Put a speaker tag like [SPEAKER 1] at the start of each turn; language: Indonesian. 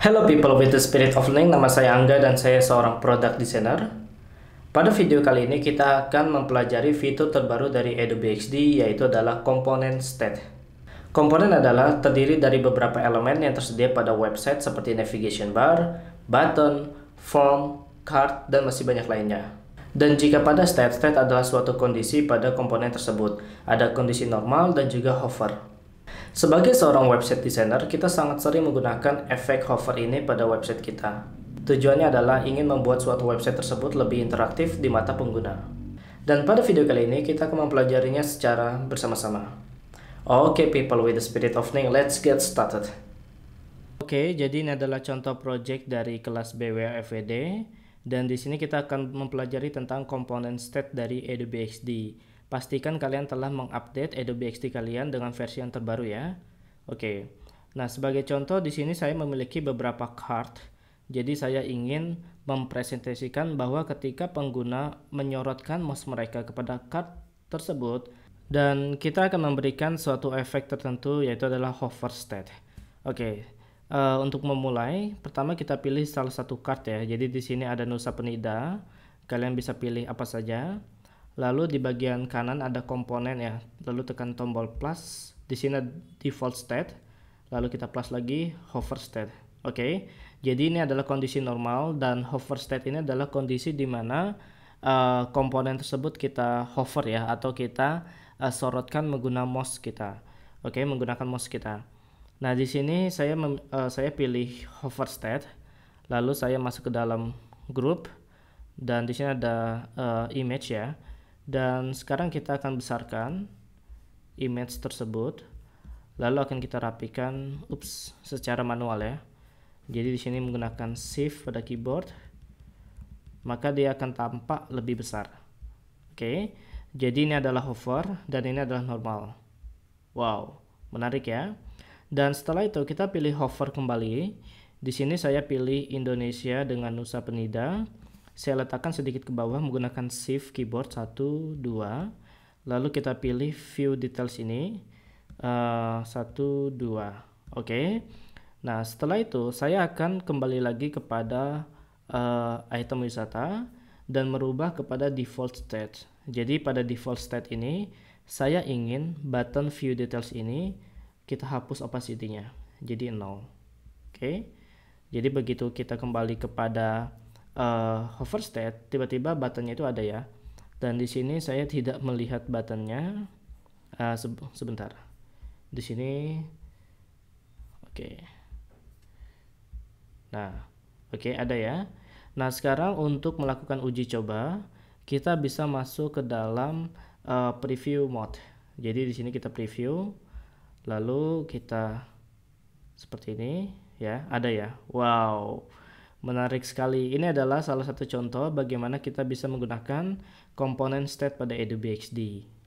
[SPEAKER 1] Hello people with the spirit of learning, nama saya Angga dan saya seorang product designer. Pada video kali ini kita akan mempelajari fitur terbaru dari Adobe XD yaitu adalah component state. Komponen adalah terdiri dari beberapa elemen yang tersedia pada website seperti navigation bar, button, form, card, dan masih banyak lainnya. Dan jika pada state, state adalah suatu kondisi pada komponen tersebut. Ada kondisi normal dan juga hover. Sebagai seorang website designer, kita sangat sering menggunakan efek hover ini pada website kita. Tujuannya adalah ingin membuat suatu website tersebut lebih interaktif di mata pengguna. Dan pada video kali ini, kita akan mempelajarinya secara bersama-sama. Oke okay, people, with the spirit of Ning, let's get started. Oke, okay, jadi ini adalah contoh project dari kelas BWFED. Dan di sini kita akan mempelajari tentang komponen state dari EDBXD. Pastikan kalian telah mengupdate Adobe XD kalian dengan versi yang terbaru ya. Oke. Nah, sebagai contoh di sini saya memiliki beberapa card. Jadi saya ingin mempresentasikan bahwa ketika pengguna menyorotkan mouse mereka kepada card tersebut dan kita akan memberikan suatu efek tertentu yaitu adalah hover state. Oke. Uh, untuk memulai, pertama kita pilih salah satu card ya. Jadi di sini ada Nusa Penida. Kalian bisa pilih apa saja. Lalu di bagian kanan ada komponen ya. Lalu tekan tombol plus. Di sini default state. Lalu kita plus lagi hover state. Oke. Okay. Jadi ini adalah kondisi normal dan hover state ini adalah kondisi di mana uh, komponen tersebut kita hover ya atau kita uh, sorotkan menggunakan mouse kita. Oke, okay, menggunakan mouse kita. Nah, di sini saya mem, uh, saya pilih hover state. Lalu saya masuk ke dalam group dan di sini ada uh, image ya. Dan sekarang kita akan besarkan image tersebut. Lalu akan kita rapikan ups secara manual ya. Jadi di sini menggunakan shift pada keyboard maka dia akan tampak lebih besar. Oke. Jadi ini adalah hover dan ini adalah normal. Wow, menarik ya. Dan setelah itu kita pilih hover kembali. Di sini saya pilih Indonesia dengan Nusa Penida saya letakkan sedikit ke bawah menggunakan shift keyboard 1, 2 lalu kita pilih view details ini uh, 1, 2 oke okay. nah setelah itu saya akan kembali lagi kepada uh, item wisata dan merubah kepada default state jadi pada default state ini saya ingin button view details ini kita hapus opacity-nya jadi 0 oke okay. jadi begitu kita kembali kepada uh, hover state tiba-tiba buttonnya itu ada ya dan di sini saya tidak melihat buttonnya uh, eh, se sebentar di sini oke okay. nah oke okay, ada ya nah sekarang untuk melakukan uji coba kita bisa masuk ke dalam uh, preview mode jadi di sini kita preview lalu kita seperti ini ya ada ya wow Menarik sekali. Ini adalah salah satu contoh bagaimana kita bisa menggunakan komponen state pada EduBXD.